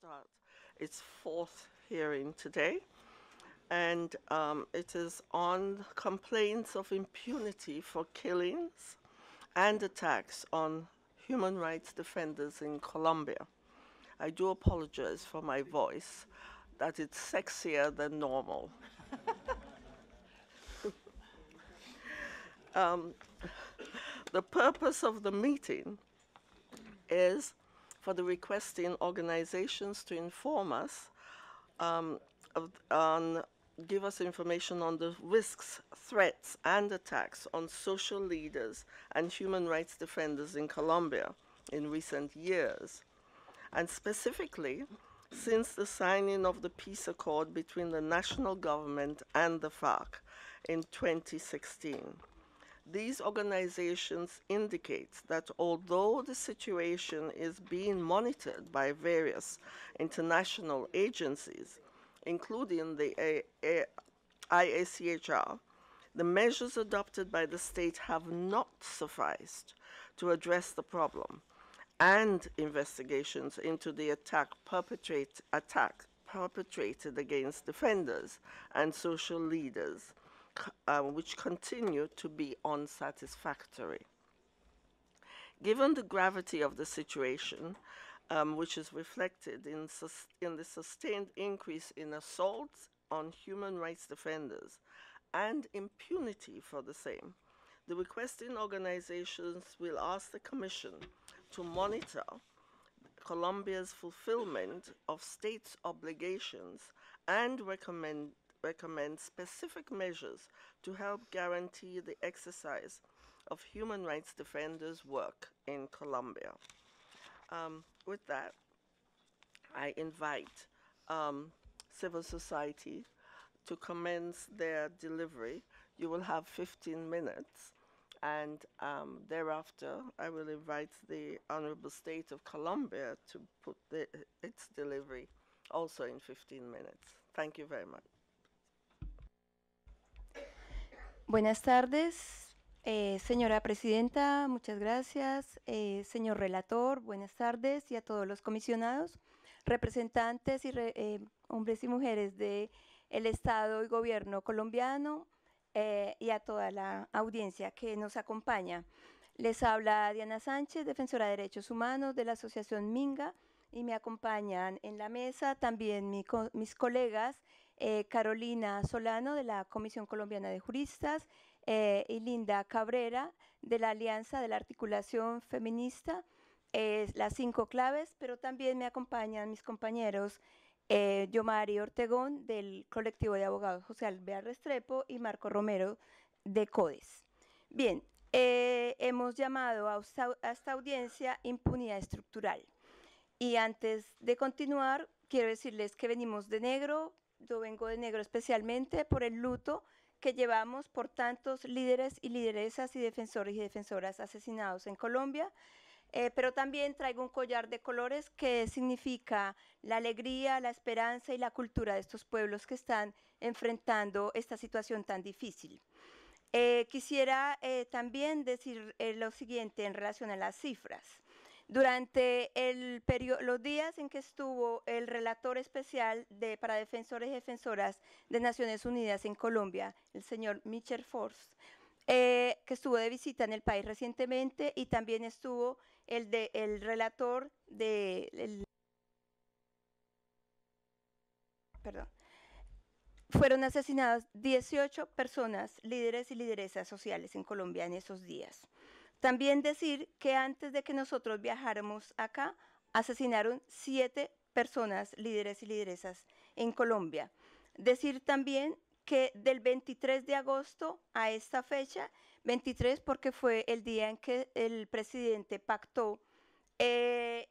start its fourth hearing today, and um, it is on complaints of impunity for killings and attacks on human rights defenders in Colombia. I do apologize for my voice, that it's sexier than normal. um, the purpose of the meeting is for the requesting organizations to inform us um, of, on, give us information on the risks, threats, and attacks on social leaders and human rights defenders in Colombia in recent years. And specifically, since the signing of the peace accord between the national government and the FARC in 2016. These organizations indicate that although the situation is being monitored by various international agencies, including the A A IACHR, the measures adopted by the state have not sufficed to address the problem, and investigations into the attack, perpetrate, attack perpetrated against defenders and social leaders uh, which continue to be unsatisfactory. Given the gravity of the situation, um, which is reflected in, in the sustained increase in assaults on human rights defenders and impunity for the same, the requesting organizations will ask the Commission to monitor Colombia's fulfillment of states' obligations and recommend Recommend specific measures to help guarantee the exercise of human rights defenders' work in Colombia. Um, with that, I invite um, civil society to commence their delivery. You will have 15 minutes, and um, thereafter, I will invite the Honorable State of Colombia to put the, its delivery also in 15 minutes. Thank you very much. Buenas tardes, eh, señora presidenta, muchas gracias. Eh, señor relator, buenas tardes y a todos los comisionados, representantes y eh, hombres y mujeres del el Estado y gobierno colombiano y a toda la audiencia que nos acompaña. Les habla Diana Sánchez, defensora de derechos humanos de la Asociación Minga y me acompañan en la mesa también mis colegas eh, Carolina Solano de la Comisión Colombiana de Juristas eh, y Linda Cabrera de la Alianza de la Articulación Feminista, eh, las cinco claves, pero también me acompañan mis compañeros Yomari Ortegón del colectivo de abogados José Alvear Restrepo y Marco Romero de CODES. Bien, hemos llamado a esta audiencia impunidad estructural. Y antes de continuar, quiero decirles que venimos de negro, yo vengo de negro especialmente por el luto que llevamos por tantos líderes y lideresas y defensores y defensoras asesinados en Colombia. Eh, pero también traigo un collar de colores que significa la alegría, la esperanza y la cultura de estos pueblos que están enfrentando esta situación tan difícil. Eh, quisiera eh, también decir lo siguiente en relación a las cifras. Durante los días en que estuvo el relator especial de, para defensores y defensoras de Naciones Unidas en Colombia, el señor Mitchell Force, eh, que estuvo de visita en el país recientemente y también estuvo el, relator de... perdón. Fueron asesinadas 18 personas, líderes y lideresas sociales en Colombia en esos días. También decir que antes de que nosotros viajáramos acá, asesinaron siete personas, líderes y lideresas en Colombia. Decir también que del 23 de agosto a esta fecha, 23 porque fue el día en que el presidente pactó, eh,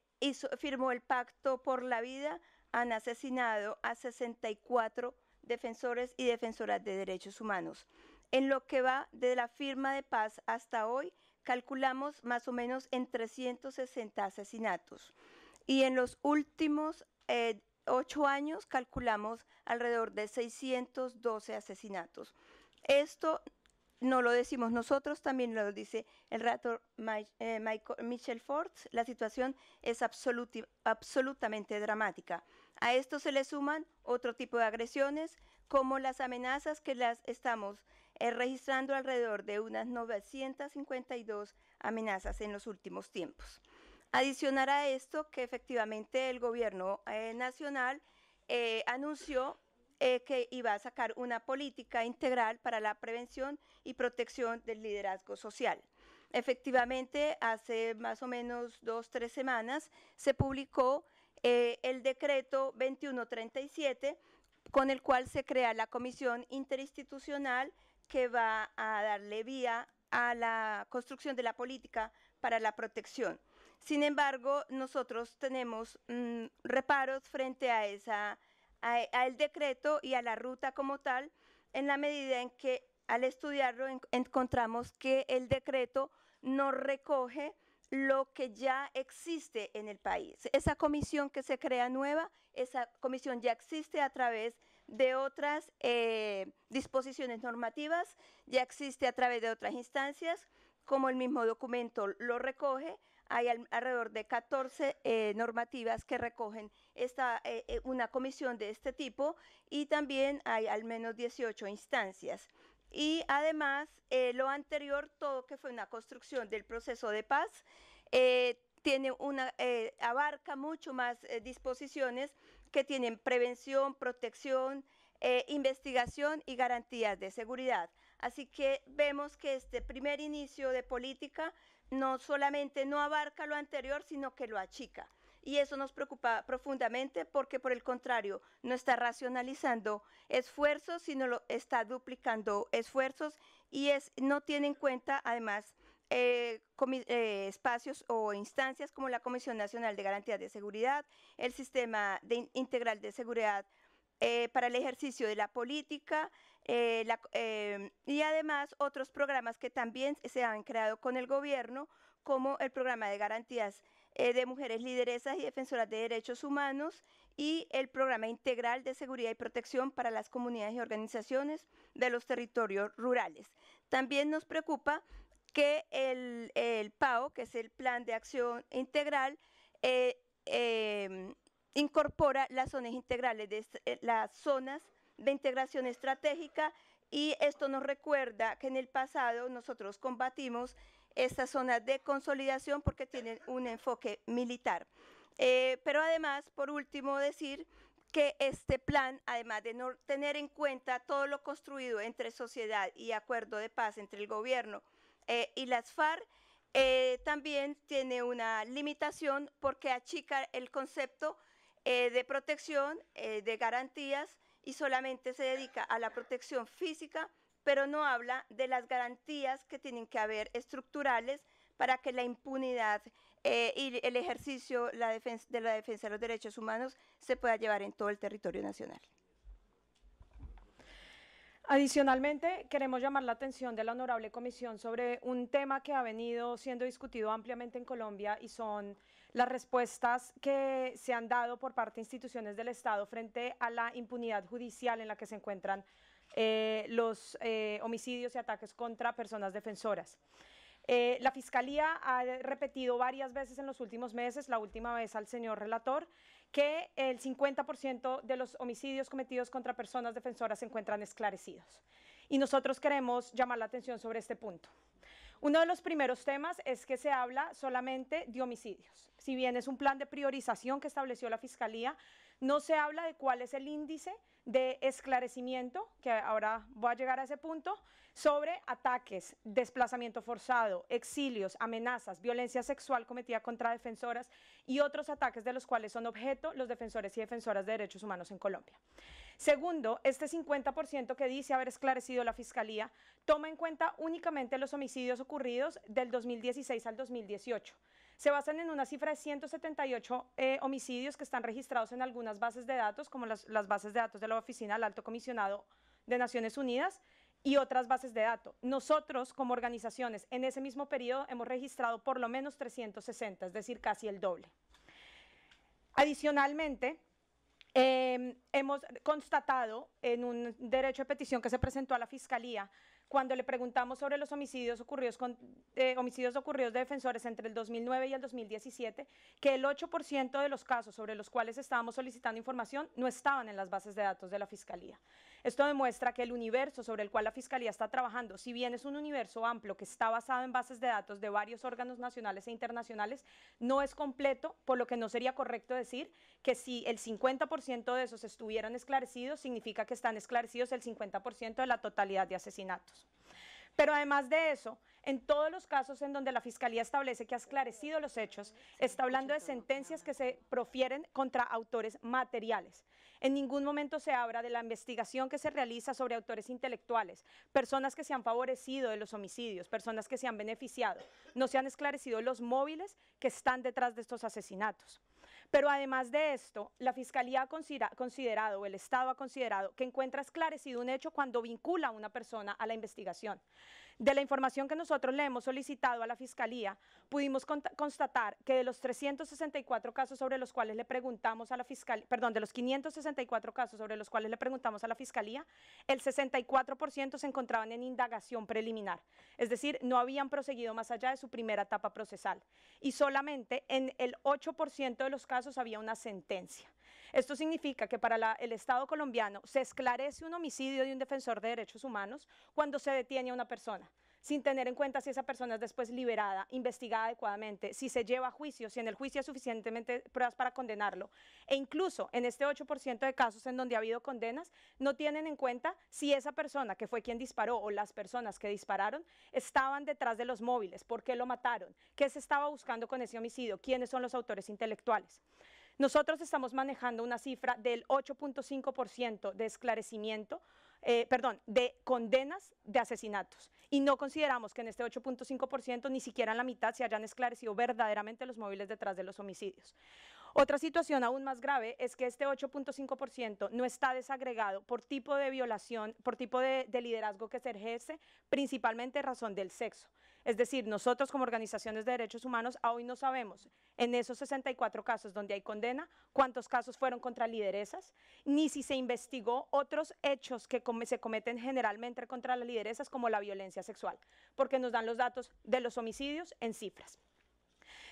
firmó el pacto por la vida, han asesinado a 64 defensores y defensoras de derechos humanos. En lo que va de la firma de paz hasta hoy, calculamos más o menos en 360 asesinatos. Y en los últimos eh, ocho años calculamos alrededor de 612 asesinatos. Esto no lo decimos nosotros, también lo dice el rato eh, Michael, Michel Ford. La situación es absolutamente dramática. A esto se le suman otro tipo de agresiones, como las amenazas que las estamos registrando alrededor de unas 952 amenazas en los últimos tiempos. Adicionar a esto que efectivamente el gobierno eh, nacional eh, anunció eh, que iba a sacar una política integral para la prevención y protección del liderazgo social. Efectivamente, hace más o menos dos, tres semanas se publicó el decreto 2137 con el cual se crea la Comisión Interinstitucional que va a darle vía a la construcción de la política para la protección. Sin embargo, nosotros tenemos mm, reparos frente a esa decreto y a la ruta como tal, en la medida en que al estudiarlo encontramos que el decreto no recoge lo que ya existe en el país. Esa comisión que se crea nueva, esa comisión ya existe a través de otras eh, disposiciones normativas, ya existe a través de otras instancias, como el mismo documento lo recoge, hay alrededor de 14 eh, normativas que recogen esta, eh, una comisión de este tipo y también hay al menos 18 instancias. Y además, lo anterior, todo que fue una construcción del proceso de paz, tiene una, abarca mucho más disposiciones que tienen prevención, protección, eh, investigación y garantías de seguridad. Así que vemos que este primer inicio de política no solamente no abarca lo anterior, sino que lo achica. Y eso nos preocupa profundamente porque, por el contrario, no está racionalizando esfuerzos, sino lo está duplicando esfuerzos y no tiene en cuenta, además, eh, eh, espacios o instancias como la Comisión Nacional de Garantías de Seguridad, el Sistema Integral de Seguridad eh, para el ejercicio de la política em, y además otros programas que también se han creado con el gobierno, como el programa de garantías de mujeres lideresas y defensoras de derechos humanos y el programa integral de seguridad y protección para las comunidades y organizaciones de los territorios rurales. También nos preocupa que el, PAO, que es el Plan de Acción Integral, eh, em, incorpora las zonas integrales, de, eh, las zonas de integración estratégica y esto nos recuerda que en el pasado nosotros combatimos estas zonas de consolidación porque tienen un enfoque militar. Eh, pero además, por último, decir que este plan, además de no tener en cuenta todo lo construido entre sociedad y acuerdo de paz entre el gobierno, eh, y las FARC eh, también tiene una limitación porque achica el concepto eh, de protección, de garantías, y solamente se dedica a la protección física, pero no habla de las garantías que tienen que haber estructurales para que la impunidad y el ejercicio de la defensa de los derechos humanos se pueda llevar en todo el territorio nacional. Adicionalmente, queremos llamar la atención de la Honorable Comisión sobre un tema que ha venido siendo discutido ampliamente en Colombia y son las respuestas que se han dado por parte de instituciones del Estado frente a la impunidad judicial en la que se encuentran eh, los eh, homicidios y ataques contra personas defensoras. Eh, la Fiscalía ha repetido varias veces en los últimos meses, la última vez al señor relator, que el 50% de los homicidios cometidos contra personas defensoras se encuentran esclarecidos. Y nosotros queremos llamar la atención sobre este punto. Uno de los primeros temas es que se habla solamente de homicidios. Si bien es un plan de priorización que estableció la Fiscalía, no se habla de cuál es el índice de esclarecimiento, que ahora voy a llegar a ese punto, sobre ataques, desplazamiento forzado, exilios, amenazas, violencia sexual cometida contra defensoras y otros ataques de los cuales son objeto los defensores y defensoras de derechos humanos en Colombia. Segundo, este 50% que dice haber esclarecido la Fiscalía toma en cuenta únicamente los homicidios ocurridos del 2016 al 2018. Se basan en una cifra de 178 eh, homicidios que están registrados en algunas bases de datos, como las, bases de datos de la Oficina del Alto Comisionado de Naciones Unidas y otras bases de datos. Nosotros, como organizaciones, en ese mismo periodo hemos registrado por lo menos 360, es decir, casi el doble. Adicionalmente, eh, hemos constatado en un derecho de petición que se presentó a la Fiscalía cuando le preguntamos sobre los homicidios ocurridos, de defensores entre el 2009 y el 2017, que el 8% de los casos sobre los cuales estábamos solicitando información no estaban en las bases de datos de la Fiscalía. Esto demuestra que el universo sobre el cual la Fiscalía está trabajando, si bien es un universo amplio que está basado en bases de datos de varios órganos nacionales e internacionales, no es completo, por lo que no sería correcto decir que si el 50% de esos estuvieran esclarecidos, significa que están esclarecidos el 50% de la totalidad de asesinatos. Pero además de eso, en todos los casos en donde la Fiscalía establece que ha esclarecido los hechos, está hablando de sentencias que se profieren contra autores materiales. En ningún momento se habla de la investigación que se realiza sobre autores intelectuales, personas que se han favorecido de los homicidios, personas que se han beneficiado. No se han esclarecido los móviles que están detrás de estos asesinatos. Pero además de esto, la Fiscalía ha considerado, o el Estado ha considerado, que encuentra esclarecido un hecho cuando vincula a una persona a la investigación. De la información que nosotros le hemos solicitado a la Fiscalía, pudimos constatar que de los 364 casos sobre los cuales le preguntamos a la Fiscalía, perdón, de los 564 casos sobre los cuales le preguntamos a la Fiscalía, el 64% se encontraban en indagación preliminar, es decir, no habían proseguido más allá de su primera etapa procesal y solamente en el 8% de los casos había una sentencia. Esto significa que para el Estado colombiano se esclarece un homicidio de un defensor de derechos humanos cuando se detiene a una persona, sin tener en cuenta si esa persona es después liberada, investigada adecuadamente, si se lleva a juicio, si en el juicio hay suficientemente pruebas para condenarlo. E incluso en este 8% de casos en donde ha habido condenas, no tienen en cuenta si esa persona que fue quien disparó o las personas que dispararon estaban detrás de los móviles, por qué lo mataron, qué se estaba buscando con ese homicidio, quiénes son los autores intelectuales. Nosotros estamos manejando una cifra del 8.5% de esclarecimiento, eh, perdón, de condenas de asesinatos. Y no consideramos que en este 8.5% ni siquiera en la mitad se hayan esclarecido verdaderamente los móviles detrás de los homicidios. Otra situación aún más grave es que este 8.5% no está desagregado por tipo de violación, por tipo de, liderazgo que se ejerce, principalmente razón del sexo. Es decir, nosotros como organizaciones de derechos humanos hoy no sabemos en esos 64 casos donde hay condena cuántos casos fueron contra lideresas, ni si se investigó otros hechos que se cometen generalmente contra las lideresas como la violencia sexual, porque nos dan los datos de los homicidios en cifras.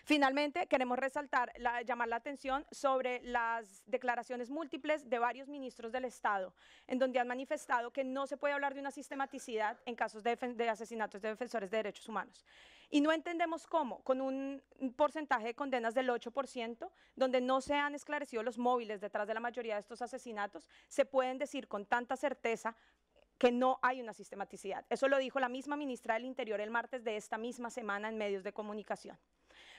Finalmente, queremos resaltar, llamar la atención sobre las declaraciones múltiples de varios ministros del Estado, en donde han manifestado que no se puede hablar de una sistematicidad en casos de asesinatos de defensores de derechos humanos. Y no entendemos cómo, con un porcentaje de condenas del 8%, donde no se han esclarecido los móviles detrás de la mayoría de estos asesinatos, se pueden decir con tanta certeza que no hay una sistematicidad. Eso lo dijo la misma ministra del Interior el martes de esta misma semana en medios de comunicación.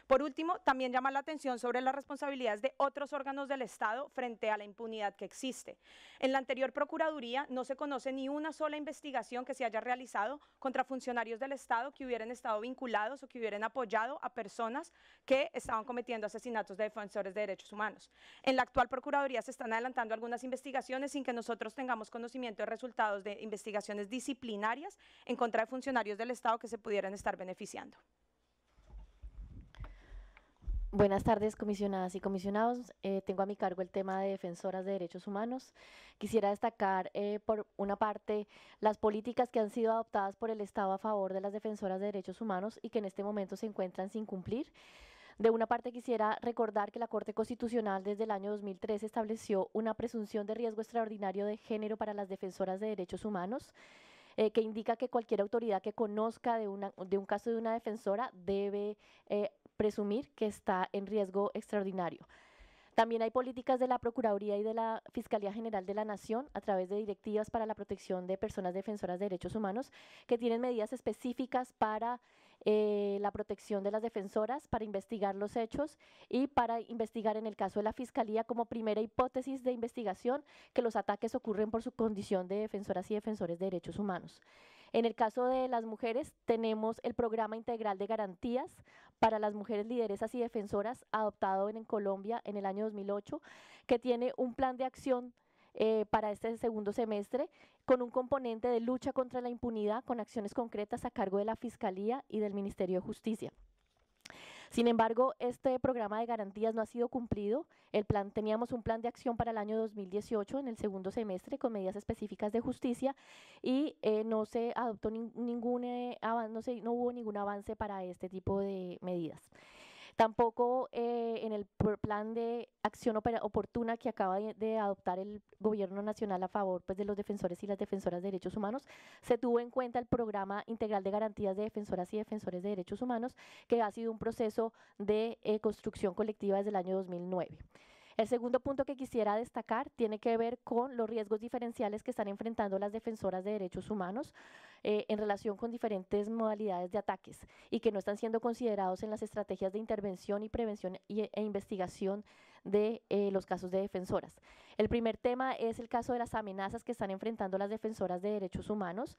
Por último, también llama la atención sobre las responsabilidades de otros órganos del Estado frente a la impunidad que existe. En la anterior Procuraduría no se conoce ni una sola investigación que se haya realizado contra funcionarios del Estado que hubieran estado vinculados o que hubieran apoyado a personas que estaban cometiendo asesinatos de defensores de derechos humanos. En la actual Procuraduría se están adelantando algunas investigaciones sin que nosotros tengamos conocimiento de resultados de investigaciones disciplinarias en contra de funcionarios del Estado que se pudieran estar beneficiando. Buenas tardes, comisionadas y comisionados. Eh, tengo a mi cargo el tema de defensoras de derechos humanos. Quisiera destacar, eh, por una parte, las políticas que han sido adoptadas por el Estado a favor de las defensoras de derechos humanos y que en este momento se encuentran sin cumplir. De una parte quisiera recordar que la Corte Constitucional desde el año 2013 estableció una presunción de riesgo extraordinario de género para las defensoras de derechos humanos. Eh, que indica que cualquier autoridad que conozca de, una, de, un caso de una defensora debe eh, presumir que está en riesgo extraordinario. También hay políticas de la Procuraduría y de la Fiscalía General de la Nación a través de directivas para la protección de personas defensoras de derechos humanos que tienen medidas específicas para eh, la protección de las defensoras, para investigar los hechos y para investigar en el caso de la Fiscalía como primera hipótesis de investigación que los ataques ocurren por su condición de defensoras y defensores de derechos humanos. En el caso de las mujeres, tenemos el programa integral de garantías para las mujeres lideresas y defensoras adoptado en, Colombia en el año 2008, que tiene un plan de acción eh, para este segundo semestre con un componente de lucha contra la impunidad con acciones concretas a cargo de la Fiscalía y del Ministerio de Justicia. Sin embargo, este programa de garantías no ha sido cumplido. El plan, teníamos un plan de acción para el año 2018 en el segundo semestre con medidas específicas de justicia y eh, no se adoptó ningún eh, no, no hubo ningún avance para este tipo de medidas. Tampoco eh, en el plan de acción oportuna que acaba de adoptar el gobierno nacional a favor pues, de los defensores y las defensoras de derechos humanos, se tuvo en cuenta el programa integral de garantías de defensoras y defensores de derechos humanos, que ha sido un proceso de eh, construcción colectiva desde el año 2009. El segundo punto que quisiera destacar tiene que ver con los riesgos diferenciales que están enfrentando las defensoras de derechos humanos eh, en relación con diferentes modalidades de ataques y que no están siendo considerados en las estrategias de intervención y prevención e investigación de eh, los casos de defensoras. El primer tema es el caso de las amenazas que están enfrentando las defensoras de derechos humanos.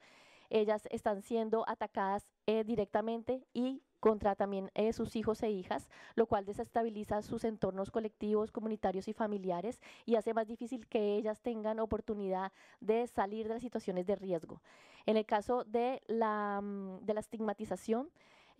Ellas están siendo atacadas eh, directamente y contra también eh, sus hijos e hijas, lo cual desestabiliza sus entornos colectivos, comunitarios y familiares y hace más difícil que ellas tengan oportunidad de salir de las situaciones de riesgo. En el caso de la, mm, de la estigmatización,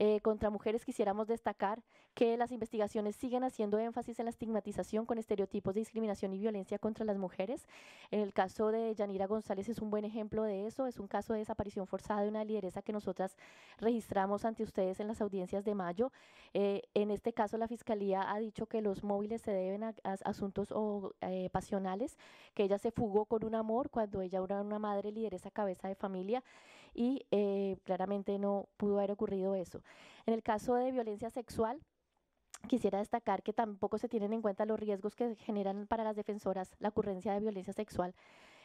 eh, contra mujeres quisiéramos destacar que las investigaciones siguen haciendo énfasis en la estigmatización con estereotipos de discriminación y violencia contra las mujeres. En el caso de Yanira González es un buen ejemplo de eso, es un caso de desaparición forzada de una lideresa que nosotras registramos ante ustedes en las audiencias de mayo. Eh, en este caso la Fiscalía ha dicho que los móviles se deben a, asuntos o, eh, pasionales, que ella se fugó con un amor cuando ella era una madre lideresa cabeza de familia y eh, claramente no pudo haber ocurrido eso. En el caso de violencia sexual, Quisiera destacar que tampoco se tienen en cuenta los riesgos que generan para las defensoras la ocurrencia de violencia sexual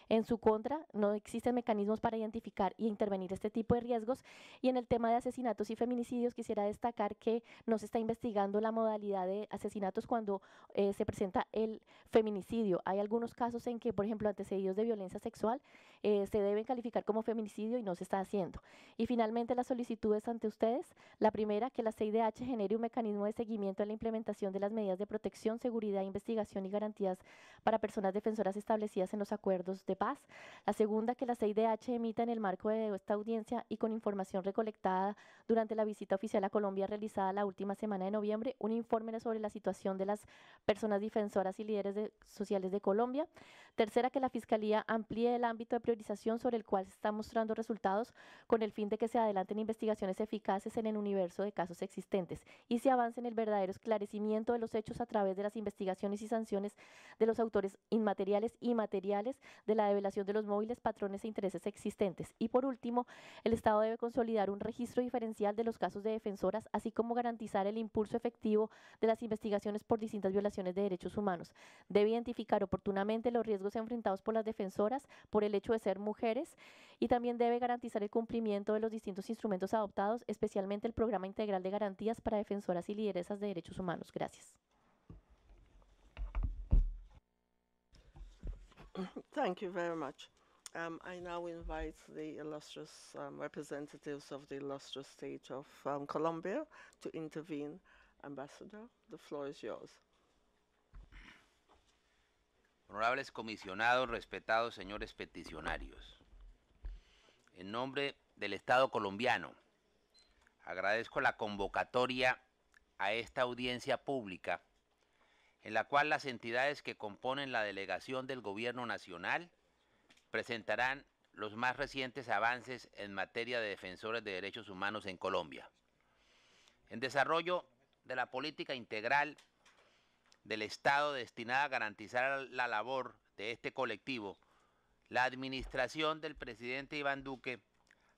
en su contra, no existen mecanismos para identificar y e intervenir este tipo de riesgos. Y en el tema de asesinatos y feminicidios, quisiera destacar que no se está investigando la modalidad de asesinatos cuando eh, se presenta el feminicidio. Hay algunos casos en que, por ejemplo, antecedidos de violencia sexual eh, se deben calificar como feminicidio y no se está haciendo. Y finalmente, las solicitudes ante ustedes. La primera, que la CIDH genere un mecanismo de seguimiento a la implementación de las medidas de protección, seguridad, investigación y garantías para personas defensoras establecidas en los acuerdos de paz. La segunda, que la CIDH emita en el marco de esta audiencia y con información recolectada durante la visita oficial a Colombia realizada la última semana de noviembre, un informe sobre la situación de las personas defensoras y líderes sociales de Colombia. Tercera, que la Fiscalía amplíe el ámbito de priorización sobre el cual se están mostrando resultados con el fin de que se adelanten investigaciones eficaces en el universo de casos existentes y se avance en el verdadero esclarecimiento de los hechos a través de las investigaciones y sanciones de los autores inmateriales y materiales de la develación de los móviles, patrones e intereses existentes. Y por último, el Estado debe consolidar un registro diferencial de los casos de defensoras, así como garantizar el impulso efectivo de las investigaciones por distintas violaciones de derechos humanos. Debe identificar oportunamente los riesgos enfrentados por las defensoras por el hecho de ser mujeres y también debe garantizar el cumplimiento de los distintos instrumentos adoptados, especialmente el Programa Integral de Garantías para Defensoras y Lideresas de Derechos Humanos. Gracias. Thank you very much. Um, I now invite the illustrious um, representatives of the illustrious state of um, Colombia to intervene. Ambassador, the floor is yours. Honorables comisionados, respetados señores peticionarios, en nombre del Estado colombiano, agradezco la convocatoria a esta audiencia pública en la cual las entidades que componen la delegación del Gobierno Nacional presentarán los más recientes avances en materia de defensores de derechos humanos en Colombia. En desarrollo de la política integral del Estado destinada a garantizar la labor de este colectivo, la administración del presidente Iván Duque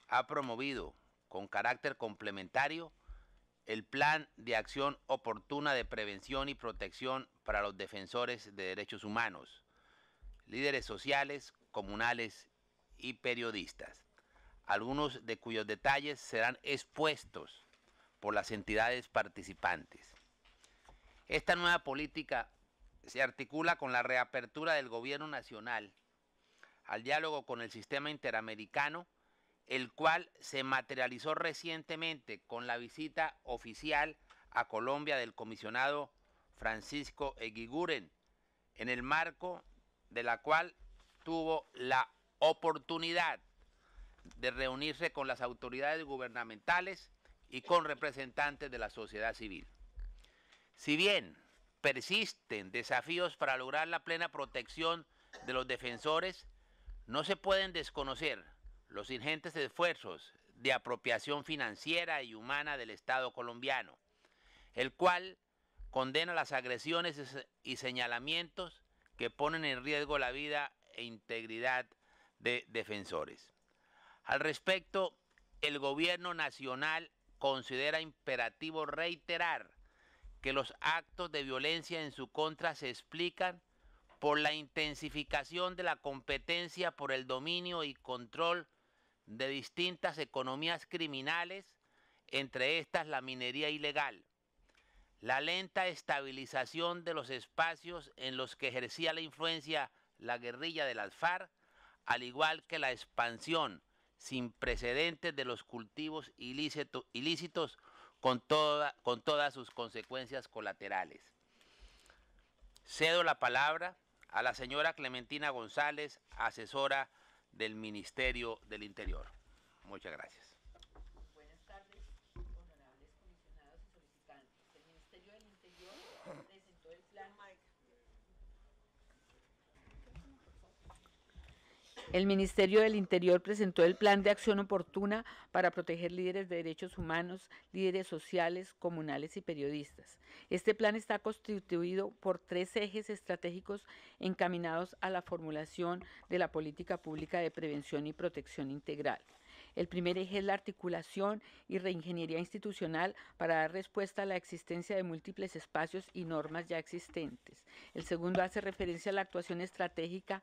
ha promovido con carácter complementario el Plan de Acción Oportuna de Prevención y Protección para los Defensores de Derechos Humanos, líderes sociales, comunales y periodistas, algunos de cuyos detalles serán expuestos por las entidades participantes. Esta nueva política se articula con la reapertura del Gobierno Nacional al diálogo con el sistema interamericano el cual se materializó recientemente con la visita oficial a Colombia del comisionado Francisco Eguiguren, en el marco de la cual tuvo la oportunidad de reunirse con las autoridades gubernamentales y con representantes de la sociedad civil. Si bien persisten desafíos para lograr la plena protección de los defensores, no se pueden desconocer los ingentes esfuerzos de apropiación financiera y humana del Estado colombiano, el cual condena las agresiones y señalamientos que ponen en riesgo la vida e integridad de defensores. Al respecto, el gobierno nacional considera imperativo reiterar que los actos de violencia en su contra se explican por la intensificación de la competencia por el dominio y control de distintas economías criminales, entre estas la minería ilegal, la lenta estabilización de los espacios en los que ejercía la influencia la guerrilla del Alfar, al igual que la expansión sin precedentes de los cultivos ilícitos con, toda, con todas sus consecuencias colaterales. Cedo la palabra a la señora Clementina González, asesora del Ministerio del Interior. Muchas gracias. El Ministerio del Interior presentó el plan de acción oportuna para proteger líderes de derechos humanos, líderes sociales, comunales y periodistas. Este plan está constituido por tres ejes estratégicos encaminados a la formulación de la política pública de prevención y protección integral. El primer eje es la articulación y reingeniería institucional para dar respuesta a la existencia de múltiples espacios y normas ya existentes. El segundo hace referencia a la actuación estratégica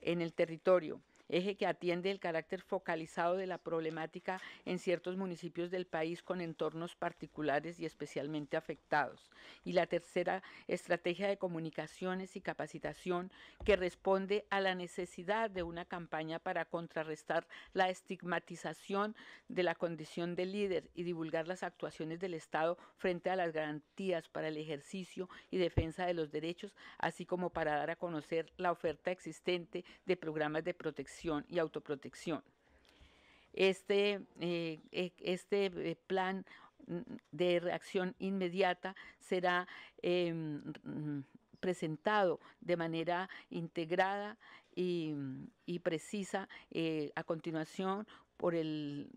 en el territorio eje que atiende el carácter focalizado de la problemática en ciertos municipios del país con entornos particulares y especialmente afectados. Y la tercera, estrategia de comunicaciones y capacitación que responde a la necesidad de una campaña para contrarrestar la estigmatización de la condición de líder y divulgar las actuaciones del Estado frente a las garantías para el ejercicio y defensa de los derechos, así como para dar a conocer la oferta existente de programas de protección y autoprotección. Este, eh, e, este eh, plan mm, de reacción inmediata será em, mm, presentado de manera integrada y, precisa eh, a continuación por el,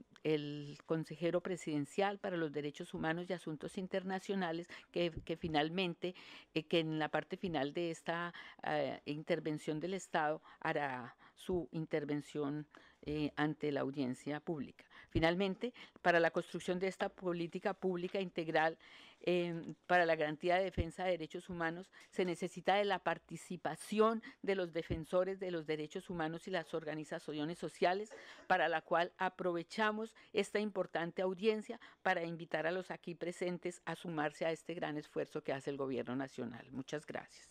consejero presidencial para los derechos humanos y asuntos internacionales, que, finalmente, eh, que en la parte final de esta eh, intervención del Estado hará su intervención eh, ante la audiencia pública. Finalmente, para la construcción de esta política pública integral em, para la garantía de defensa de derechos humanos, se necesita de la participación de los defensores de los derechos humanos y las organizaciones sociales, para la cual aprovechamos esta importante audiencia para invitar a los aquí presentes a sumarse a este gran esfuerzo que hace el Gobierno Nacional. Muchas gracias.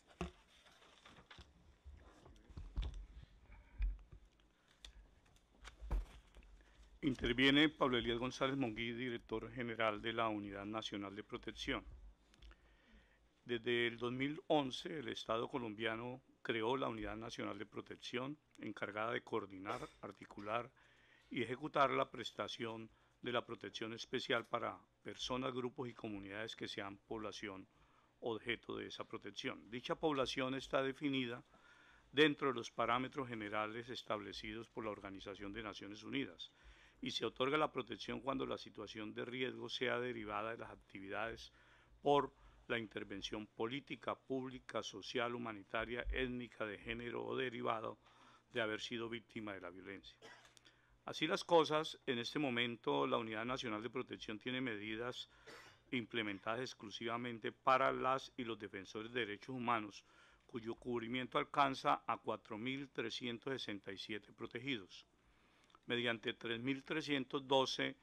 Interviene Pablo Elías González Monguí, director general de la Unidad Nacional de Protección. Desde el 2011, el Estado colombiano creó la Unidad Nacional de Protección, encargada de coordinar, articular y ejecutar la prestación de la protección especial para personas, grupos y comunidades que sean población objeto de esa protección. Dicha población está definida dentro de los parámetros generales establecidos por la Organización de Naciones Unidas, y se otorga la protección cuando la situación de riesgo sea derivada de las actividades por la intervención política, pública, social, humanitaria, étnica, de género o derivado de haber sido víctima de la violencia. Así las cosas, en este momento la Unidad Nacional de Protección tiene medidas implementadas exclusivamente para las y los defensores de derechos humanos, cuyo cubrimiento alcanza a 4.367 protegidos mediante 3.312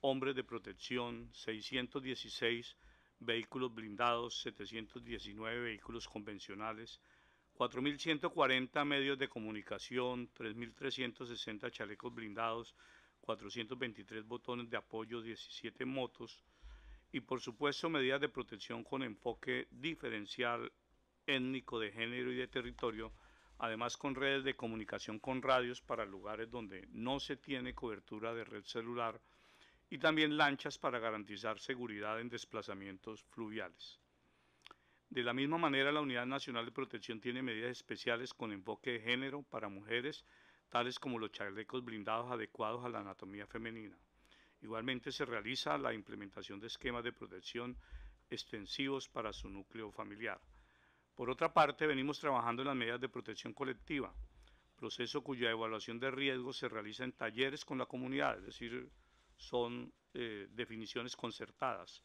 hombres de protección, 616 vehículos blindados, 719 vehículos convencionales, 4.140 medios de comunicación, 3.360 chalecos blindados, 423 botones de apoyo, 17 motos y por supuesto medidas de protección con enfoque diferencial étnico de género y de territorio además con redes de comunicación con radios para lugares donde no se tiene cobertura de red celular y también lanchas para garantizar seguridad en desplazamientos fluviales. De la misma manera, la Unidad Nacional de Protección tiene medidas especiales con enfoque de género para mujeres, tales como los chalecos blindados adecuados a la anatomía femenina. Igualmente se realiza la implementación de esquemas de protección extensivos para su núcleo familiar. Por otra parte, venimos trabajando en las medidas de protección colectiva, proceso cuya evaluación de riesgos se realiza en talleres con la comunidad, es decir, son eh, definiciones concertadas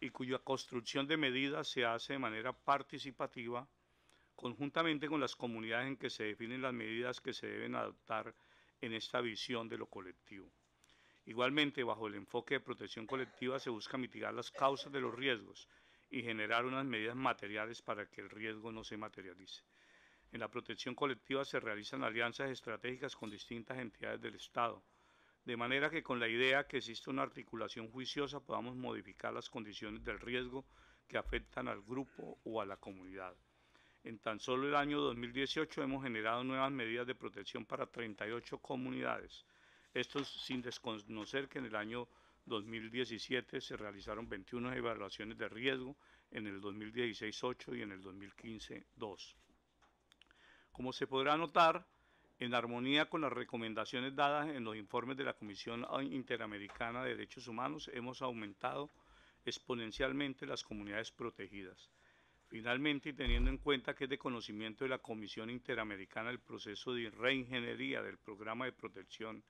y cuya construcción de medidas se hace de manera participativa conjuntamente con las comunidades en que se definen las medidas que se deben adoptar en esta visión de lo colectivo. Igualmente, bajo el enfoque de protección colectiva se busca mitigar las causas de los riesgos y generar unas medidas materiales para que el riesgo no se materialice. En la protección colectiva se realizan alianzas estratégicas con distintas entidades del Estado, de manera que con la idea que existe una articulación juiciosa podamos modificar las condiciones del riesgo que afectan al grupo o a la comunidad. En tan solo el año 2018 hemos generado nuevas medidas de protección para 38 comunidades, esto sin desconocer que en el año 2017 se realizaron 21 evaluaciones de riesgo, en el 2016 8 y en el 2015 2. Como se podrá notar, en armonía con las recomendaciones dadas en los informes de la Comisión Interamericana de Derechos Humanos, hemos aumentado exponencialmente las comunidades protegidas. Finalmente, y teniendo en cuenta que es de conocimiento de la Comisión Interamericana el proceso de reingeniería del Programa de Protección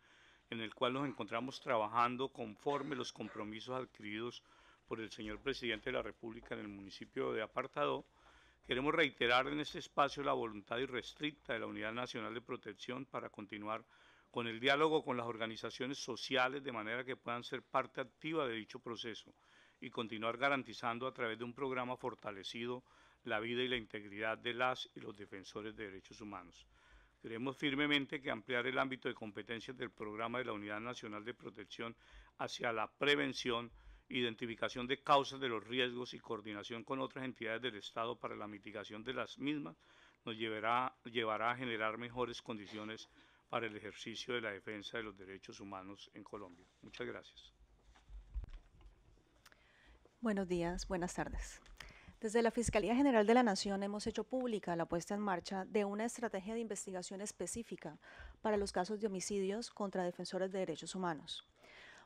en el cual nos encontramos trabajando conforme los compromisos adquiridos por el señor presidente de la República en el municipio de Apartadó, queremos reiterar en este espacio la voluntad irrestricta de la Unidad Nacional de Protección para continuar con el diálogo con las organizaciones sociales de manera que puedan ser parte activa de dicho proceso y continuar garantizando a través de un programa fortalecido la vida y la integridad de las y los defensores de derechos humanos. Creemos firmemente que ampliar el ámbito de competencias del programa de la Unidad Nacional de Protección hacia la prevención, identificación de causas de los riesgos y coordinación con otras entidades del Estado para la mitigación de las mismas nos llevará, llevará a generar mejores condiciones para el ejercicio de la defensa de los derechos humanos en Colombia. Muchas gracias. Buenos días, buenas tardes. Desde la Fiscalía General de la Nación hemos hecho pública la puesta en marcha de una estrategia de investigación específica para los casos de homicidios contra defensores de derechos humanos.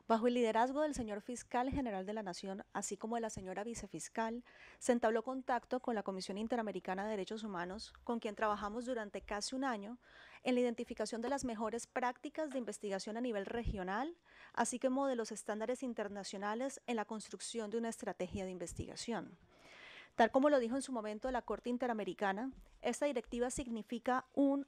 Bajo el liderazgo del señor fiscal general de la Nación, así como de la señora vicefiscal, se entabló contacto con la Comisión Interamericana de Derechos Humanos, con quien trabajamos durante casi un año en la identificación de las mejores prácticas de investigación a nivel regional, así como de los estándares internacionales en la construcción de una estrategia de investigación. Tal como lo dijo en su momento la Corte Interamericana, esta directiva significa un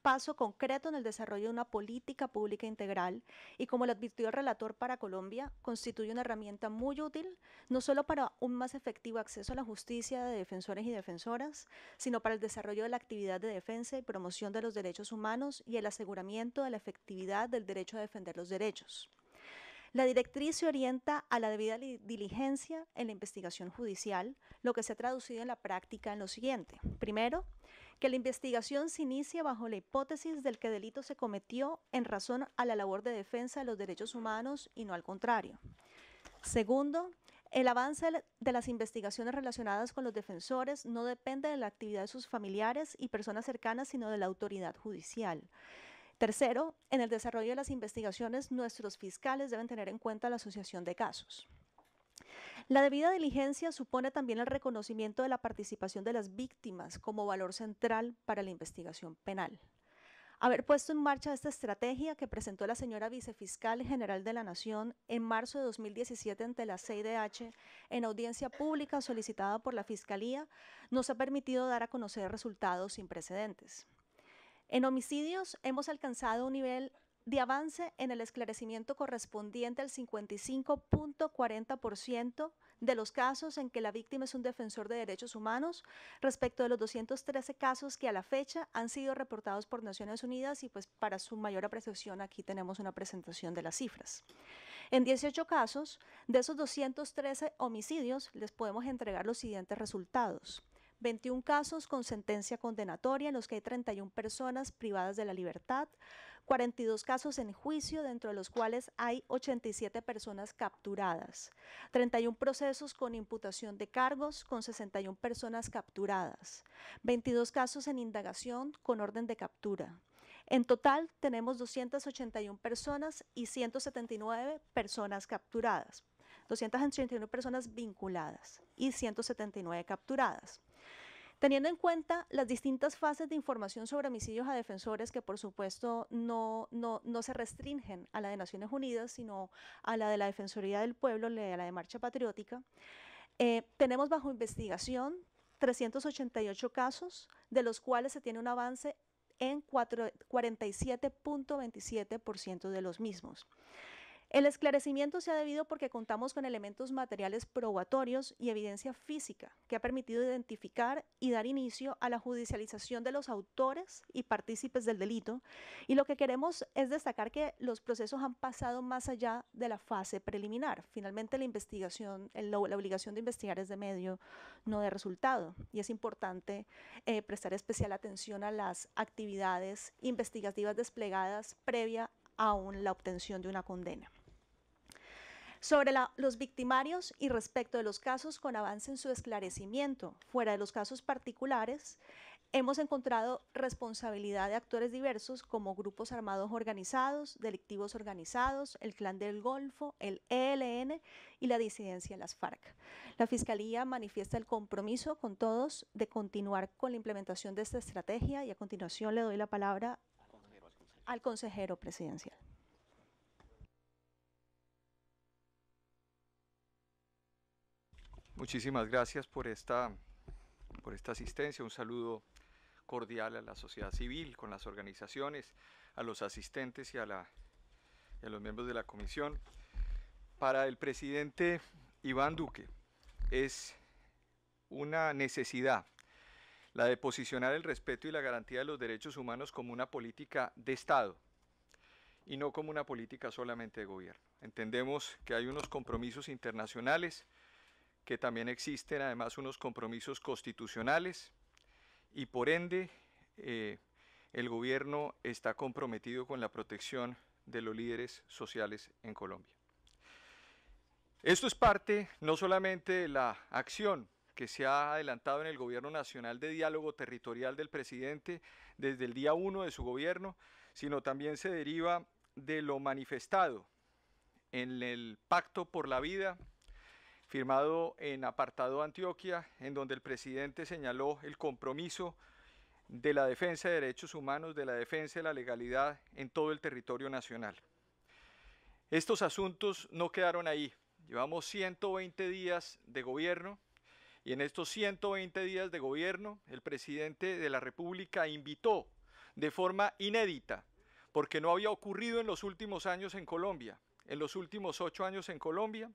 paso concreto en el desarrollo de una política pública integral y como lo advirtió el relator para Colombia, constituye una herramienta muy útil, no solo para un más efectivo acceso a la justicia de defensores y defensoras, sino para el desarrollo de la actividad de defensa y promoción de los derechos humanos y el aseguramiento de la efectividad del derecho a defender los derechos. La directriz se orienta a la debida diligencia en la investigación judicial, lo que se ha traducido en la práctica en lo siguiente. Primero, que la investigación se inicie bajo la hipótesis del que delito se cometió en razón a la labor de defensa de los derechos humanos y no al contrario. Segundo, el avance de las investigaciones relacionadas con los defensores no depende de la actividad de sus familiares y personas cercanas, sino de la autoridad judicial. Tercero, en el desarrollo de las investigaciones, nuestros fiscales deben tener en cuenta la asociación de casos. La debida diligencia supone también el reconocimiento de la participación de las víctimas como valor central para la investigación penal. Haber puesto en marcha esta estrategia que presentó la señora vicefiscal general de la Nación en marzo de 2017 ante la CIDH en audiencia pública solicitada por la Fiscalía nos ha permitido dar a conocer resultados sin precedentes. En homicidios hemos alcanzado un nivel de avance en el esclarecimiento correspondiente al 55.40% de los casos en que la víctima es un defensor de derechos humanos, respecto de los 213 casos que a la fecha han sido reportados por Naciones Unidas y pues para su mayor apreciación aquí tenemos una presentación de las cifras. En 18 casos, de esos 213 homicidios les podemos entregar los siguientes resultados. 21 casos con sentencia condenatoria en los que hay 31 personas privadas de la libertad, 42 casos en juicio dentro de los cuales hay 87 personas capturadas, 31 procesos con imputación de cargos con 61 personas capturadas, 22 casos en indagación con orden de captura. En total tenemos 281 personas y 179 personas capturadas. 281 personas vinculadas y 179 capturadas. Teniendo en cuenta las distintas fases de información sobre homicidios a defensores, que por supuesto no, no, no se restringen a la de Naciones Unidas, sino a la de la Defensoría del Pueblo, a la de Marcha Patriótica, eh, tenemos bajo investigación 388 casos, de los cuales se tiene un avance en 47.27% de los mismos. El esclarecimiento se ha debido porque contamos con elementos materiales probatorios y evidencia física que ha permitido identificar y dar inicio a la judicialización de los autores y partícipes del delito. Y lo que queremos es destacar que los procesos han pasado más allá de la fase preliminar. Finalmente, la investigación, la obligación de investigar es de medio, no de resultado. Y es importante eh, prestar especial atención a las actividades investigativas desplegadas previa a la obtención de una condena sobre los victimarios y respecto de los casos con avance en su esclarecimiento, fuera de los casos particulares, hemos encontrado responsabilidad de actores diversos como grupos armados organizados, delictivos organizados, el Clan del Golfo, el ELN y la disidencia de las FARC. La Fiscalía manifiesta el compromiso con todos de continuar con la implementación de esta estrategia y a continuación le doy la palabra al consejero presidencial. Muchísimas gracias por esta, por esta asistencia. Un saludo cordial a la sociedad civil, con las organizaciones, a los asistentes y a, y a los miembros de la comisión. Para el presidente Iván Duque es una necesidad la de posicionar el respeto y la garantía de los derechos humanos como una política de Estado y no como una política solamente de gobierno. Entendemos que hay unos compromisos internacionales que también existen además unos compromisos constitucionales y por ende eh, el gobierno está comprometido con la protección de los líderes sociales en Colombia. Esto es parte no solamente de la acción que se ha adelantado en el Gobierno Nacional de Diálogo Territorial del presidente desde el día 1 de su gobierno, sino también se deriva de lo manifestado en el Pacto por la Vida firmado en apartado Antioquia, en donde el presidente señaló el compromiso de la defensa de derechos humanos, de la defensa de la legalidad en todo el territorio nacional. Estos asuntos no quedaron ahí. Llevamos 120 días de gobierno y en estos 120 días de gobierno el presidente de la República invitó de forma inédita, porque no había ocurrido en los últimos años en Colombia, en los últimos ocho años en Colombia,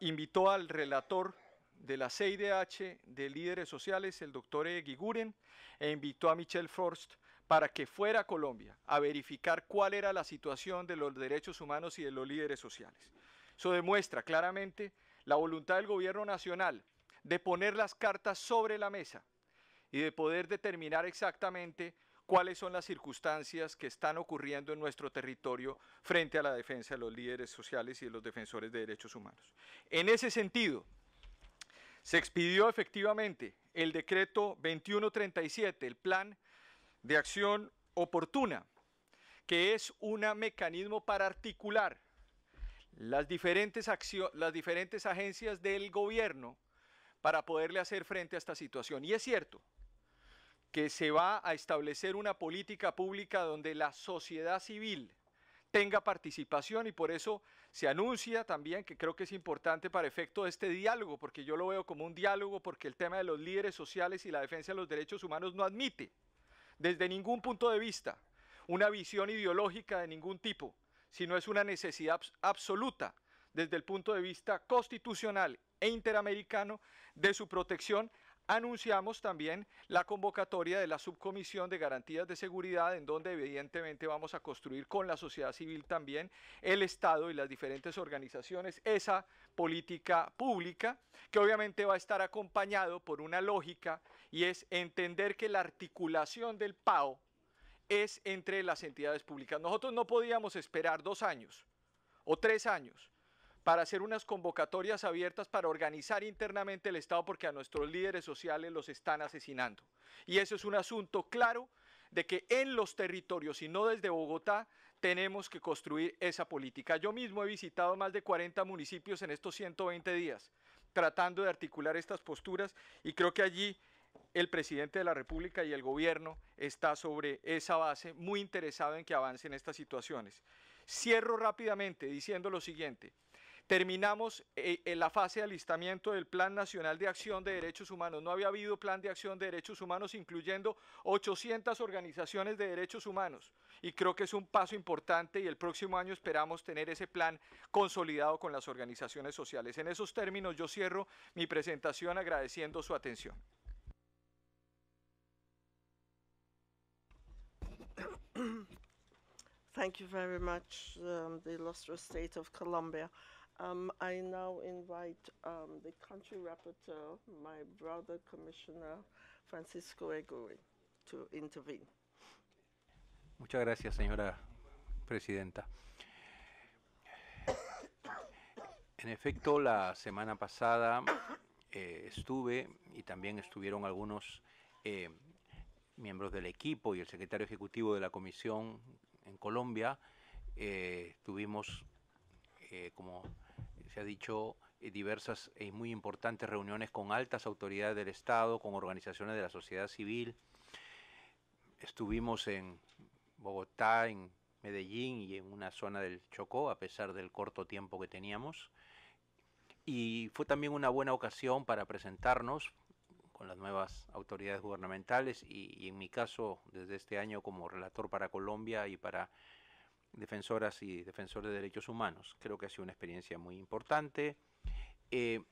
invitó al relator de la CIDH de líderes sociales, el doctor Eguiguren, e invitó a Michelle Forst para que fuera a Colombia a verificar cuál era la situación de los derechos humanos y de los líderes sociales. Eso demuestra claramente la voluntad del gobierno nacional de poner las cartas sobre la mesa y de poder determinar exactamente cuáles son las circunstancias que están ocurriendo en nuestro territorio frente a la defensa de los líderes sociales y de los defensores de derechos humanos. En ese sentido, se expidió efectivamente el decreto 2137, el plan de acción oportuna, que es un mecanismo para articular las diferentes, las diferentes agencias del gobierno para poderle hacer frente a esta situación. Y es cierto, que se va a establecer una política pública donde la sociedad civil tenga participación y por eso se anuncia también que creo que es importante para efecto este diálogo, porque yo lo veo como un diálogo porque el tema de los líderes sociales y la defensa de los derechos humanos no admite desde ningún punto de vista una visión ideológica de ningún tipo, sino es una necesidad absoluta desde el punto de vista constitucional e interamericano de su protección anunciamos también la convocatoria de la Subcomisión de Garantías de Seguridad, en donde evidentemente vamos a construir con la sociedad civil también, el Estado y las diferentes organizaciones, esa política pública, que obviamente va a estar acompañado por una lógica y es entender que la articulación del PAO es entre las entidades públicas. Nosotros no podíamos esperar dos años o tres años para hacer unas convocatorias abiertas para organizar internamente el Estado porque a nuestros líderes sociales los están asesinando. Y eso es un asunto claro de que en los territorios y no desde Bogotá tenemos que construir esa política. Yo mismo he visitado más de 40 municipios en estos 120 días tratando de articular estas posturas y creo que allí el presidente de la República y el gobierno está sobre esa base muy interesado en que avancen estas situaciones. Cierro rápidamente diciendo lo siguiente. Terminamos eh, en la fase de alistamiento del Plan Nacional de Acción de Derechos Humanos. No había habido plan de acción de derechos humanos incluyendo 800 organizaciones de derechos humanos. Y creo que es un paso importante y el próximo año esperamos tener ese plan consolidado con las organizaciones sociales. En esos términos yo cierro mi presentación agradeciendo su atención. Thank you very much, um, state of Colombia. Um, I now invite um, the country rapporteur, my brother Commissioner Francisco Eguri, to intervene. Muchas gracias, señora presidenta. En efecto, la semana pasada eh, estuve y también estuvieron algunos eh, miembros del equipo y el secretario ejecutivo de la comisión en Colombia. Eh, tuvimos como se ha dicho, eh, diversas y eh, muy importantes reuniones con altas autoridades del Estado, con organizaciones de la sociedad civil. Estuvimos en Bogotá, en Medellín y en una zona del Chocó, a pesar del corto tiempo que teníamos. Y fue también una buena ocasión para presentarnos con las nuevas autoridades gubernamentales y, y en mi caso, desde este año como relator para Colombia y para defensoras y defensores de derechos humanos. Creo que ha sido una experiencia muy importante. Eh,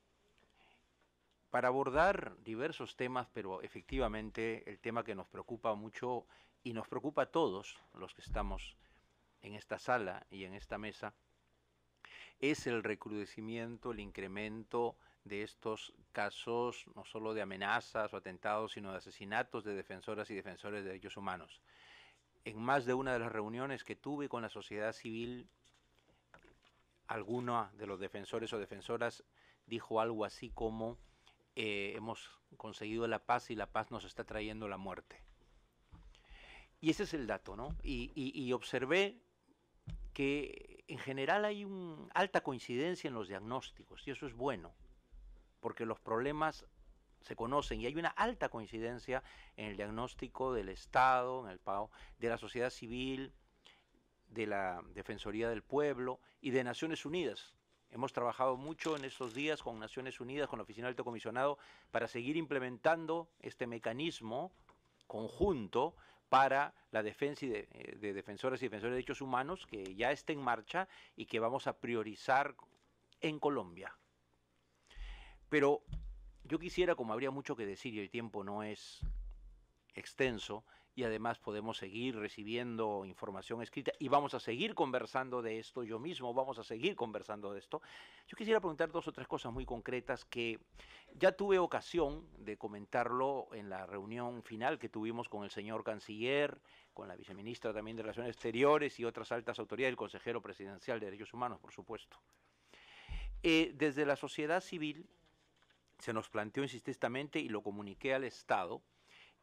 para abordar diversos temas, pero efectivamente el tema que nos preocupa mucho y nos preocupa a todos los que estamos en esta sala y en esta mesa, es el recrudecimiento, el incremento de estos casos, no solo de amenazas o atentados, sino de asesinatos de defensoras y defensores de derechos humanos en más de una de las reuniones que tuve con la sociedad civil, alguno de los defensores o defensoras dijo algo así como eh, hemos conseguido la paz y la paz nos está trayendo la muerte. Y ese es el dato, ¿no? Y, y observé que en general hay una alta coincidencia en los diagnósticos y eso es bueno, porque los problemas se conocen y hay una alta coincidencia en el diagnóstico del Estado, en el PAO, de la sociedad civil, de la Defensoría del Pueblo y de Naciones Unidas. Hemos trabajado mucho en estos días con Naciones Unidas, con la Oficina del Alto Comisionado, para seguir implementando este mecanismo conjunto para la defensa de, eh, de defensoras y defensores de derechos humanos que ya está en marcha y que vamos a priorizar en Colombia. Pero yo quisiera, como habría mucho que decir y el tiempo no es extenso, y además podemos seguir recibiendo información escrita y vamos a seguir conversando de esto, yo mismo vamos a seguir conversando de esto. Yo quisiera preguntar dos o tres cosas muy concretas que ya tuve ocasión de comentarlo en la reunión final que tuvimos con el señor canciller, con la viceministra también de Relaciones Exteriores y otras altas autoridades, el consejero presidencial de Derechos Humanos, por supuesto. Eh, desde la sociedad civil se nos planteó insistentemente y lo comuniqué al Estado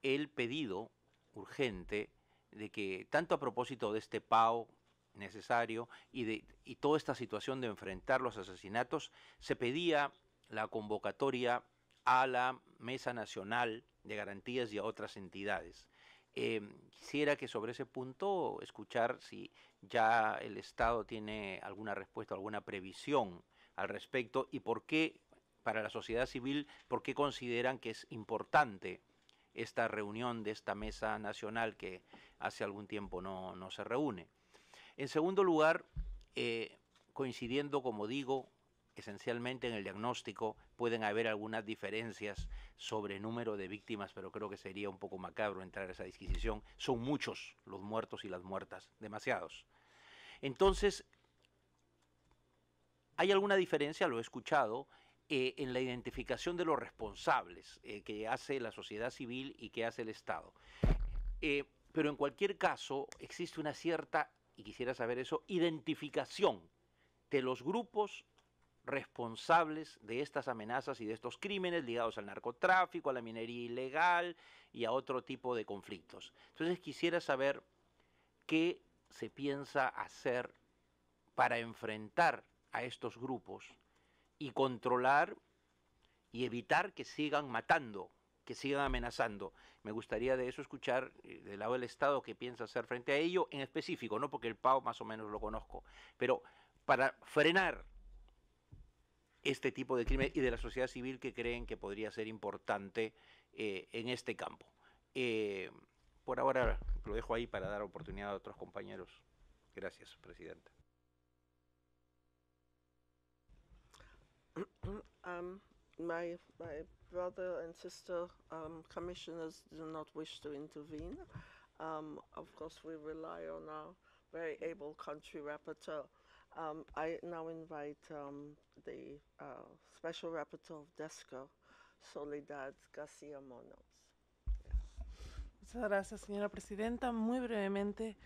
el pedido urgente de que, tanto a propósito de este PAO necesario y, de, toda esta situación de enfrentar los asesinatos, se pedía la convocatoria a la Mesa Nacional de Garantías y a otras entidades. Eh, quisiera que sobre ese punto escuchar si ya el Estado tiene alguna respuesta, alguna previsión al respecto y por qué para la sociedad civil por qué consideran que es importante esta reunión de esta mesa nacional que hace algún tiempo no, se reúne. En segundo lugar, eh, coincidiendo, como digo, esencialmente en el diagnóstico, pueden haber algunas diferencias sobre número de víctimas, pero creo que sería un poco macabro entrar a esa disquisición. Son muchos los muertos y las muertas, demasiados. Entonces, ¿hay alguna diferencia? Lo he escuchado eh, en la identificación de los responsables eh, que hace la sociedad civil y que hace el Estado. Eh, pero en cualquier caso, existe una cierta, y quisiera saber eso, identificación de los grupos responsables de estas amenazas y de estos crímenes ligados al narcotráfico, a la minería ilegal y a otro tipo de conflictos. Entonces quisiera saber qué se piensa hacer para enfrentar a estos grupos y controlar y evitar que sigan matando, que sigan amenazando. Me gustaría de eso escuchar eh, del lado del Estado qué piensa hacer frente a ello en específico, no porque el PAO más o menos lo conozco, pero para frenar este tipo de crimen y de la sociedad civil que creen que podría ser importante eh, en este campo. Eh, por ahora lo dejo ahí para dar oportunidad a otros compañeros. Gracias, Presidenta. um, my my brother and sister um, commissioners do not wish to intervene. Um, of course, we rely on our very able country rapporteur. Um, I now invite um, the uh, special rapporteur of DESCO, Soledad Garcia Monos. Muchas gracias, señora presidenta. Muy brevemente,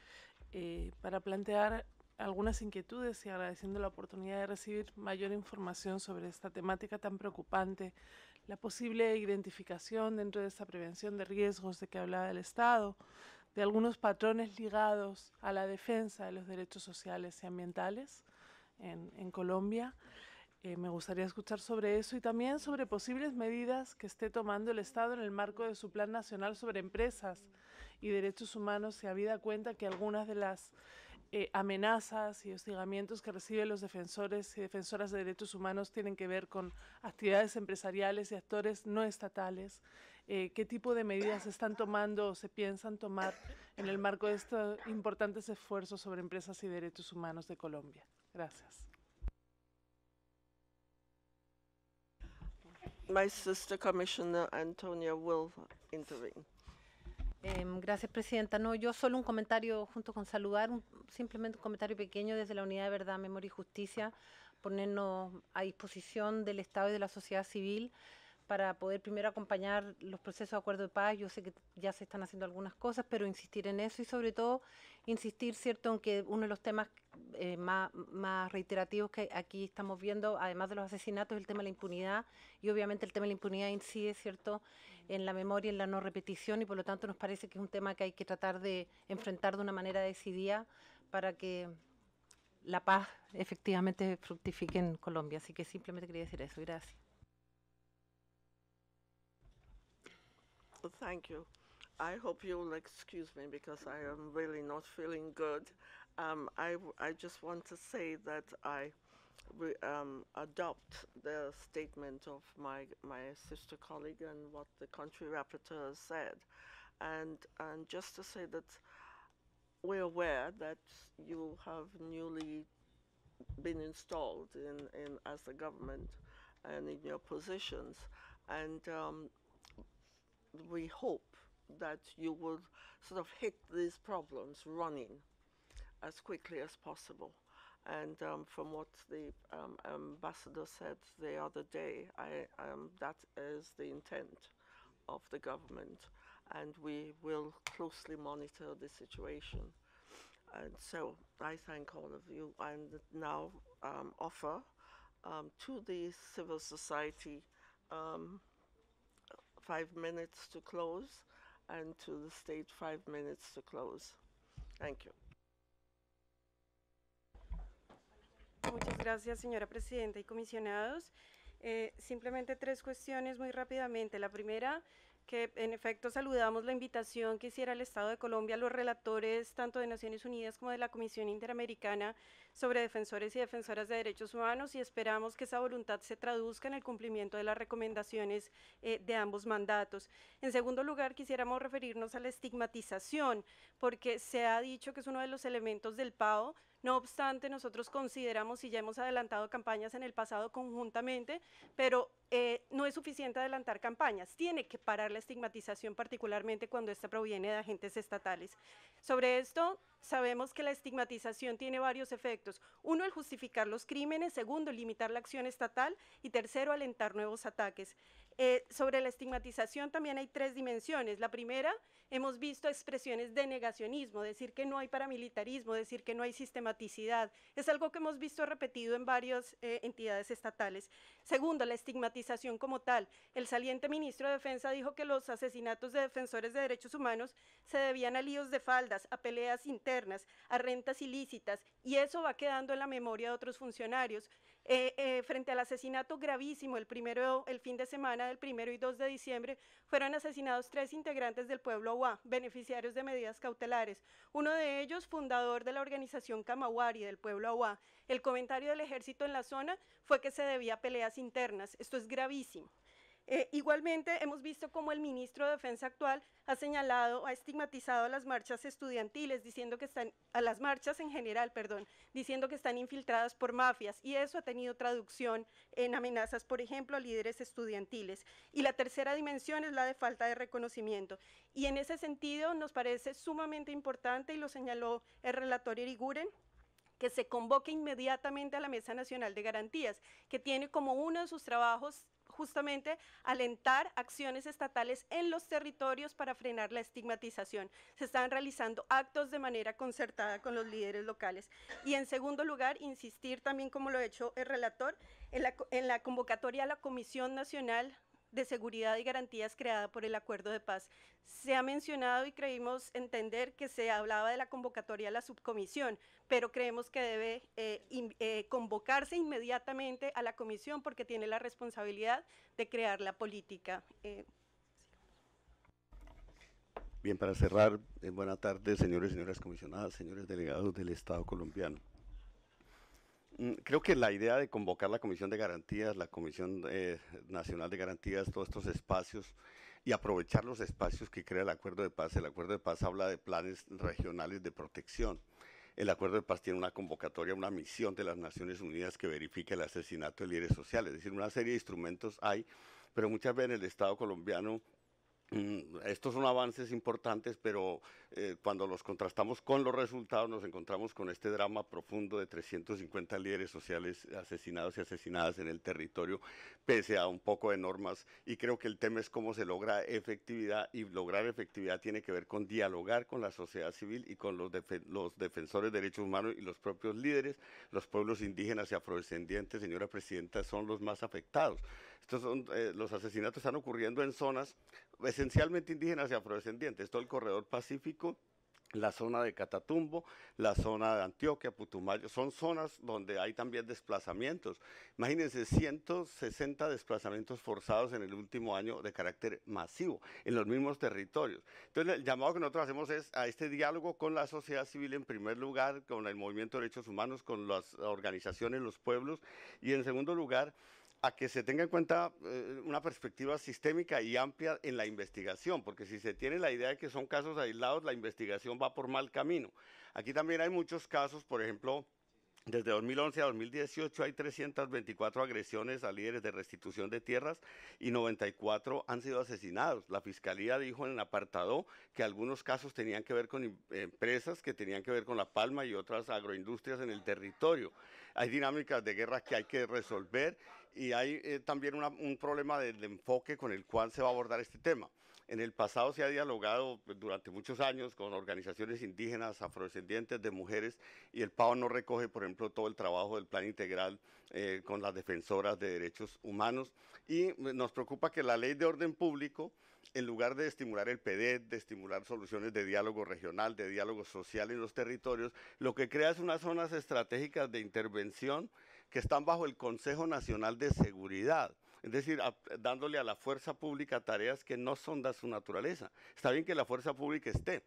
eh, para plantear algunas inquietudes y agradeciendo la oportunidad de recibir mayor información sobre esta temática tan preocupante, la posible identificación dentro de esta prevención de riesgos de que hablaba el Estado, de algunos patrones ligados a la defensa de los derechos sociales y ambientales en, Colombia. Eh, me gustaría escuchar sobre eso y también sobre posibles medidas que esté tomando el Estado en el marco de su Plan Nacional sobre Empresas y Derechos Humanos, si habida cuenta que algunas de las eh, amenazas y hostigamientos que reciben los defensores y defensoras de derechos humanos tienen que ver con actividades empresariales y actores no estatales. Eh, ¿Qué tipo de medidas se están tomando o se piensan tomar en el marco de estos importantes esfuerzos sobre empresas y derechos humanos de Colombia? Gracias. My sister Commissioner Antonia will intervene. Em, gracias, Presidenta. No, yo solo un comentario junto con saludar, simplemente un comentario pequeño desde la Unidad de Verdad, Memoria y Justicia, ponernos a disposición del Estado y de la sociedad civil para poder primero acompañar los procesos de acuerdo de paz. Yo sé que ya se están haciendo algunas cosas, pero insistir en eso y sobre todo insistir, ¿cierto?, en que uno de los temas eh, más, más, reiterativos que aquí estamos viendo, además de los asesinatos, el tema de la impunidad y obviamente el tema de la impunidad incide, ¿cierto?, en la memoria, en la no repetición y por lo tanto nos parece que es un tema que hay que tratar de enfrentar de una manera decidida para que la paz efectivamente fructifique en Colombia. Así que simplemente quería decir eso. Gracias. Thank you. I hope excuse me because I am really not feeling good. Um, I, I just want to say that I re, um, adopt the statement of my, my sister colleague and what the country rapporteur said. And, and just to say that we're aware that you have newly been installed in, in as the government and in your positions. And um, we hope that you will sort of hit these problems running as quickly as possible. And um, from what the um, ambassador said the other day, I, um, that is the intent of the government. And we will closely monitor the situation. And so I thank all of you and now um, offer um, to the civil society five minutes to close and to the state five minutes to close. Thank you. Muchas gracias, señora presidenta y comisionados. Eh, simplemente tres cuestiones muy rápidamente. La primera, que en efecto saludamos la invitación que hiciera el Estado de Colombia a los relatores, tanto de Naciones Unidas como de la Comisión Interamericana, sobre defensores y defensoras de derechos humanos y esperamos que esa voluntad se traduzca en el cumplimiento de las recomendaciones eh, de ambos mandatos. En segundo lugar, quisiéramos referirnos a la estigmatización, porque se ha dicho que es uno de los elementos del PAO, no obstante, nosotros consideramos y ya hemos adelantado campañas en el pasado conjuntamente, pero eh, no es suficiente adelantar campañas, tiene que parar la estigmatización particularmente cuando esta proviene de agentes estatales. Sobre esto, Sabemos que la estigmatización tiene varios efectos. Uno, el justificar los crímenes. Segundo, limitar la acción estatal. Y tercero, alentar nuevos ataques. Eh, sobre la estigmatización también hay tres dimensiones. La primera Hemos visto expresiones de negacionismo, decir que no hay paramilitarismo, decir que no hay sistematicidad. Es algo que hemos visto repetido en varias eh, entidades estatales. Segundo, la estigmatización como tal. El saliente ministro de Defensa dijo que los asesinatos de defensores de derechos humanos se debían a líos de faldas, a peleas internas, a rentas ilícitas, y eso va quedando en la memoria de otros funcionarios. Eh, eh, frente al asesinato gravísimo, el, primero, el fin de semana del primero y 2 de diciembre, fueron asesinados tres integrantes del pueblo beneficiarios de medidas cautelares. Uno de ellos, fundador de la organización Camaguari del pueblo Aguá. El comentario del ejército en la zona fue que se debía a peleas internas. Esto es gravísimo. Eh, igualmente, hemos visto cómo el ministro de Defensa actual ha señalado, ha estigmatizado a las marchas estudiantiles, diciendo que están, a las marchas en general, perdón, diciendo que están infiltradas por mafias, y eso ha tenido traducción en amenazas, por ejemplo, a líderes estudiantiles. Y la tercera dimensión es la de falta de reconocimiento. Y en ese sentido, nos parece sumamente importante, y lo señaló el relator Iriguren, que se convoque inmediatamente a la Mesa Nacional de Garantías, que tiene como uno de sus trabajos justamente alentar acciones estatales en los territorios para frenar la estigmatización. Se están realizando actos de manera concertada con los líderes locales. Y en segundo lugar, insistir también, como lo ha hecho el relator, en la, en la convocatoria a la Comisión Nacional de seguridad y garantías creada por el acuerdo de paz. Se ha mencionado y creímos entender que se hablaba de la convocatoria a la subcomisión, pero creemos que debe eh, eh, convocarse inmediatamente a la comisión porque tiene la responsabilidad de crear la política. Eh, Bien, para cerrar, buenas tardes, señores y señoras comisionadas, señores delegados del Estado colombiano. Mm, creo que la idea de convocar la Comisión de Garantías, la Comisión eh, Nacional de Garantías, todos estos espacios y aprovechar los espacios que crea el Acuerdo de Paz. El Acuerdo de Paz habla de planes regionales de protección. El Acuerdo de Paz tiene una convocatoria, una misión de las Naciones Unidas que verifique el asesinato de líderes sociales. Es decir, una serie de instrumentos hay, pero muchas veces en el Estado colombiano mm, estos son avances importantes, pero eh, cuando los contrastamos con los resultados, nos encontramos con este drama profundo de 350 líderes sociales asesinados y asesinadas en el territorio, pese a un poco de normas. Y creo que el tema es cómo se logra efectividad y lograr efectividad tiene que ver con dialogar con la sociedad civil y con los, defensores de derechos humanos y los propios líderes. Los pueblos indígenas y afrodescendientes, señora presidenta, son los más afectados. Estos son, eh, los asesinatos están ocurriendo en zonas esencialmente indígenas y afrodescendientes, todo el corredor pacífico la zona de Catatumbo, la zona de Antioquia, Putumayo, son zonas donde hay también desplazamientos. Imagínense 160 desplazamientos forzados en el último año de carácter masivo en los mismos territorios. Entonces, el llamado que nosotros hacemos es a este diálogo con la sociedad civil en primer lugar, con el movimiento de derechos humanos, con las organizaciones, los pueblos y en segundo lugar, a que se tenga en cuenta eh, una perspectiva sistémica y amplia en la investigación, porque si se tiene la idea de que son casos aislados, la investigación va por mal camino. Aquí también hay muchos casos, por ejemplo, desde 2011 a 2018 hay 324 agresiones a líderes de restitución de tierras y 94 han sido asesinados. La fiscalía dijo en el apartado que algunos casos tenían que ver con em, empresas que tenían que ver con la palma y otras agroindustrias en el territorio. Hay dinámicas de guerra que hay que resolver y hay eh, también un problema del enfoque con el cual se va a abordar este tema. En el pasado se ha dialogado pues, durante muchos años con organizaciones indígenas, afrodescendientes, de mujeres, y el PAO no recoge, por ejemplo, todo el trabajo del plan integral eh, con las defensoras de derechos humanos. Y eh, nos preocupa que la ley de orden público, en lugar de estimular el pd e de estimular soluciones de diálogo regional, de diálogo social en los territorios, lo que crea es unas zonas estratégicas de intervención que están bajo el Consejo Nacional de Seguridad. Es decir, dándole a la fuerza pública tareas que no son de su naturaleza. Está bien que la fuerza pública esté,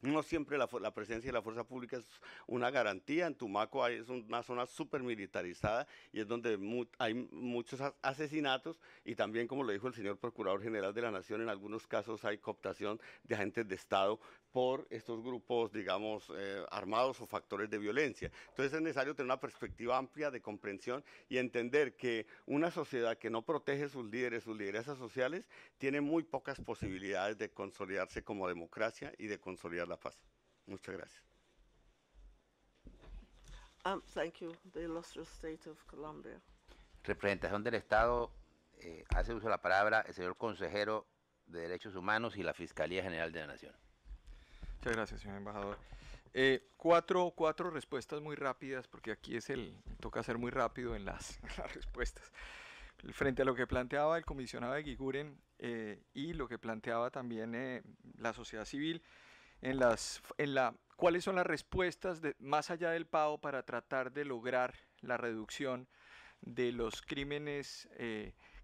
no siempre la, presencia de la fuerza pública es una garantía. En Tumaco hay, es una zona súper militarizada y es donde hay muchos asesinatos y también, como lo dijo el señor Procurador General de la Nación, en algunos casos hay cooptación de agentes de Estado por estos grupos, digamos, eh, armados o factores de violencia. Entonces es necesario tener una perspectiva amplia de comprensión y entender que una sociedad que no protege sus líderes, sus lideresas sociales, tiene muy pocas posibilidades de consolidarse como democracia y de consolidar la paz. Muchas gracias. Um, thank you, Colombia. Representación del Estado, eh, hace uso de la palabra el señor consejero de Derechos Humanos y la Fiscalía General de la Nación. Muchas gracias, señor embajador. Eh, cuatro, cuatro respuestas muy rápidas, porque aquí es el, toca ser muy rápido en las, respuestas. Frente a lo que planteaba el comisionado de Guiguren eh, y lo que planteaba también eh, la sociedad civil, en las, en la, cuáles son las respuestas más allá del pago para tratar de lograr la reducción de los crímenes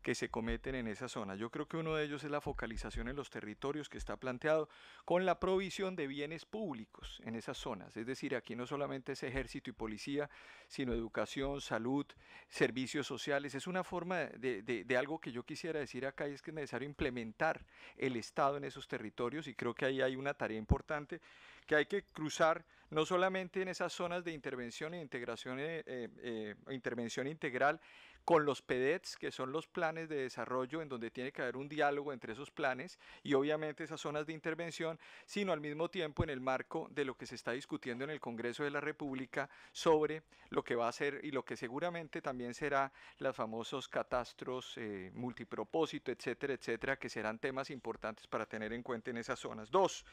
que se cometen en esa zona. Yo creo que uno de ellos es la focalización en los territorios que está planteado con la provisión de bienes públicos en esas zonas. Es decir, aquí no solamente es ejército y policía, sino educación, salud, servicios sociales. Es una forma de, algo que yo quisiera decir acá es que es necesario implementar el Estado en esos territorios y creo que ahí hay una tarea importante que hay que cruzar no solamente en esas zonas de intervención e integración, eh, eh, eh, intervención integral, con los PEDETs, que son los planes de desarrollo, en donde tiene que haber un diálogo entre esos planes y obviamente esas zonas de intervención, sino al mismo tiempo en el marco de lo que se está discutiendo en el Congreso de la República sobre lo que va a ser y lo que seguramente también será los famosos catastros eh, multipropósito, etcétera, etcétera, que serán temas importantes para tener en cuenta en esas zonas. Dos,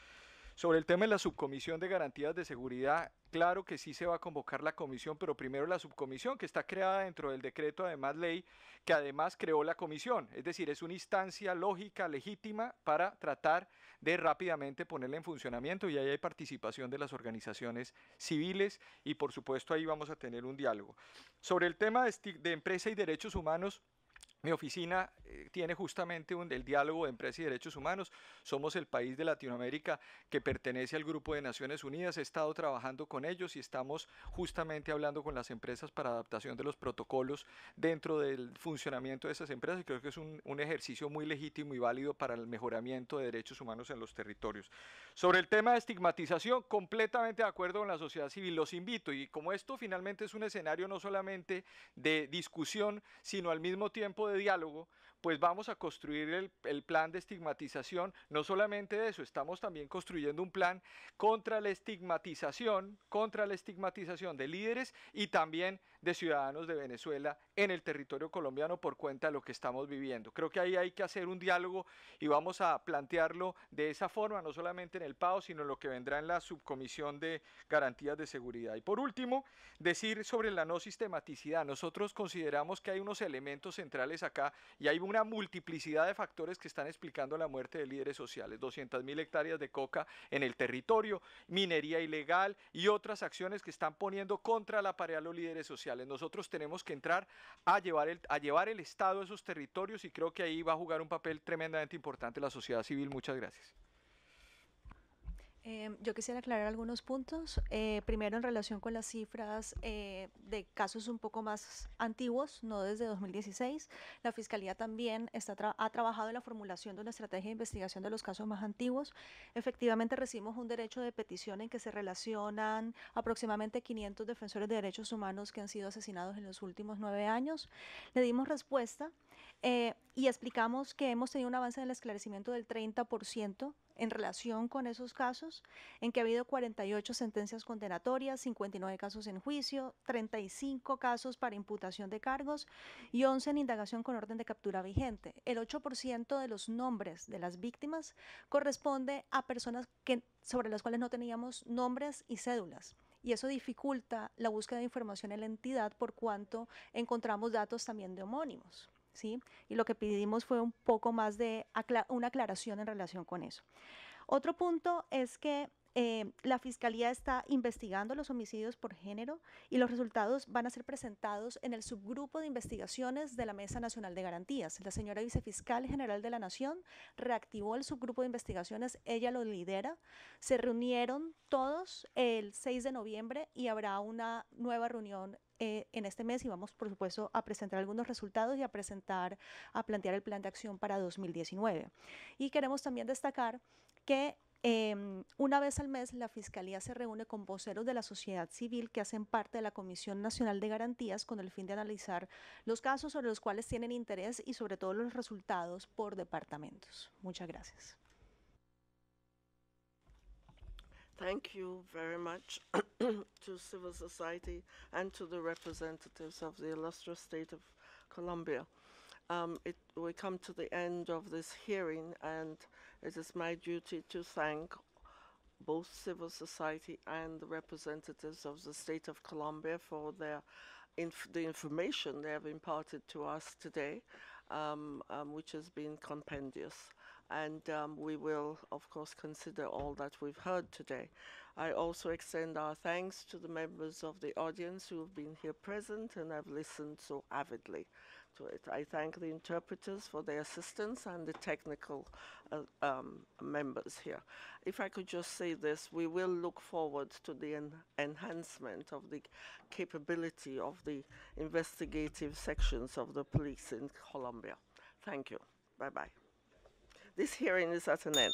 sobre el tema de la subcomisión de garantías de seguridad, claro que sí se va a convocar la comisión, pero primero la subcomisión que está creada dentro del decreto, además ley, que además creó la comisión. Es decir, es una instancia lógica, legítima, para tratar de rápidamente ponerla en funcionamiento y ahí hay participación de las organizaciones civiles y por supuesto ahí vamos a tener un diálogo. Sobre el tema de, de empresa y derechos humanos, mi oficina eh, tiene justamente un, el diálogo de empresas y derechos humanos. Somos el país de Latinoamérica que pertenece al grupo de Naciones Unidas. He estado trabajando con ellos y estamos justamente hablando con las empresas para adaptación de los protocolos dentro del funcionamiento de esas empresas. Creo que es un, un ejercicio muy legítimo y válido para el mejoramiento de derechos humanos en los territorios. Sobre el tema de estigmatización, completamente de acuerdo con la sociedad civil. Los invito y como esto finalmente es un escenario no solamente de discusión, sino al mismo tiempo de diálogo pues vamos a construir el, plan de estigmatización. No solamente de eso, estamos también construyendo un plan contra la estigmatización, contra la estigmatización de líderes y también de ciudadanos de Venezuela en el territorio colombiano por cuenta de lo que estamos viviendo. Creo que ahí hay que hacer un diálogo y vamos a plantearlo de esa forma, no solamente en el PAO, sino en lo que vendrá en la subcomisión de garantías de seguridad. Y por último, decir sobre la no sistematicidad. Nosotros consideramos que hay unos elementos centrales acá y hay una multiplicidad de factores que están explicando la muerte de líderes sociales. 200.000 hectáreas de coca en el territorio, minería ilegal y otras acciones que están poniendo contra la pared a los líderes sociales. Nosotros tenemos que entrar a llevar a llevar el Estado a esos territorios y creo que ahí va a jugar un papel tremendamente importante la sociedad civil. Muchas gracias. Em, yo quisiera aclarar algunos puntos. Eh, primero, en relación con las cifras eh, de casos un poco más antiguos, no desde 2016, la Fiscalía también está ha trabajado en la formulación de una estrategia de investigación de los casos más antiguos. Efectivamente, recibimos un derecho de petición en que se relacionan aproximadamente 500 defensores de derechos humanos que han sido asesinados en los últimos nueve años. Le dimos respuesta eh, y explicamos que hemos tenido un avance en el esclarecimiento del 30% en relación con esos casos, en que ha habido 48 sentencias condenatorias, 59 casos en juicio, 35 casos para imputación de cargos y 11 en indagación con orden de captura vigente. El 8% de los nombres de las víctimas corresponde a personas sobre las cuales no teníamos nombres y cédulas y eso dificulta la búsqueda de información en la entidad por cuanto encontramos datos también de homónimos. Y lo que pedimos fue un poco más de una aclaración en relación con eso. Otro punto es que eh, la Fiscalía está investigando los homicidios por género y los resultados van a ser presentados en el subgrupo de investigaciones de la Mesa Nacional de Garantías. La señora vicefiscal general de la Nación reactivó el subgrupo de investigaciones, ella lo lidera. Se reunieron todos el 6 de noviembre y habrá una nueva reunión eh, en este mes y vamos, por supuesto, a presentar algunos resultados y a presentar, a plantear el plan de acción para 2019. Y queremos también destacar que em, una vez al mes, la Fiscalía se reúne con voceros de la sociedad civil que hacen parte de la Comisión Nacional de Garantías con el fin de analizar los casos sobre los cuales tienen interés y sobre todo los resultados por departamentos. Muchas gracias. Thank you to civil society and to the representatives of the illustrious state of Colombia. Um, it, we come to the end of this hearing and it is my duty to thank both civil society and the representatives of the state of Colombia for their inf the information they have imparted to us today, um, um, which has been compendious. And um, we will, of course, consider all that we've heard today. I also extend our thanks to the members of the audience who have been here present and have listened so avidly to it. I thank the interpreters for their assistance and the technical uh, um, members here. If I could just say this, we will look forward to the en enhancement of the capability of the investigative sections of the police in Colombia. Thank you. Bye-bye. This hearing is at an end.